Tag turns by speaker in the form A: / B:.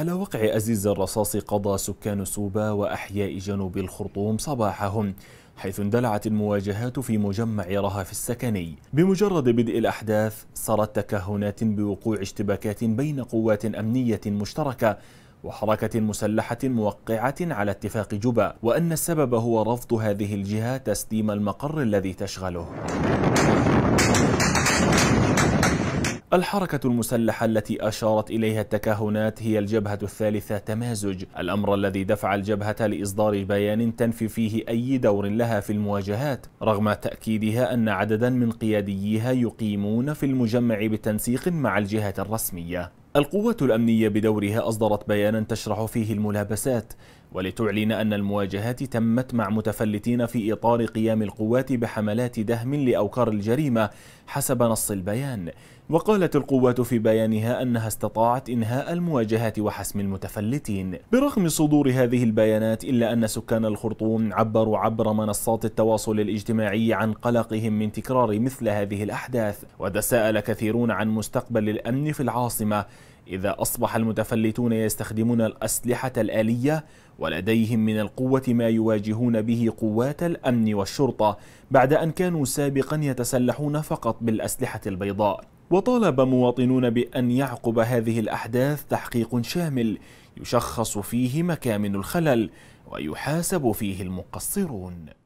A: على وقع أزيز الرصاص قضى سكان سوبا وأحياء جنوب الخرطوم صباحهم حيث اندلعت المواجهات في مجمع رهف السكني بمجرد بدء الأحداث صارت تكهنات بوقوع اشتباكات بين قوات أمنية مشتركة وحركة مسلحة موقعة على اتفاق جبا وأن السبب هو رفض هذه الجهة تسليم المقر الذي تشغله الحركة المسلحة التي أشارت إليها التكهنات هي الجبهة الثالثة تمازج الأمر الذي دفع الجبهة لإصدار بيان تنفي فيه أي دور لها في المواجهات رغم تأكيدها أن عددا من قياديها يقيمون في المجمع بتنسيق مع الجهة الرسمية القوات الأمنية بدورها أصدرت بيانا تشرح فيه الملابسات ولتعلن أن المواجهات تمت مع متفلتين في إطار قيام القوات بحملات دهم لأوكار الجريمة حسب نص البيان وقالت القوات في بيانها أنها استطاعت إنهاء المواجهات وحسم المتفلتين برغم صدور هذه البيانات إلا أن سكان الخرطوم عبروا عبر منصات التواصل الاجتماعي عن قلقهم من تكرار مثل هذه الأحداث وتساءل كثيرون عن مستقبل الأمن في العاصمة إذا أصبح المتفلتون يستخدمون الأسلحة الآلية ولديهم من القوة ما يواجهون به قوات الأمن والشرطة بعد أن كانوا سابقا يتسلحون فقط بالأسلحة البيضاء وطالب مواطنون بأن يعقب هذه الأحداث تحقيق شامل يشخص فيه مكامن الخلل ويحاسب فيه المقصرون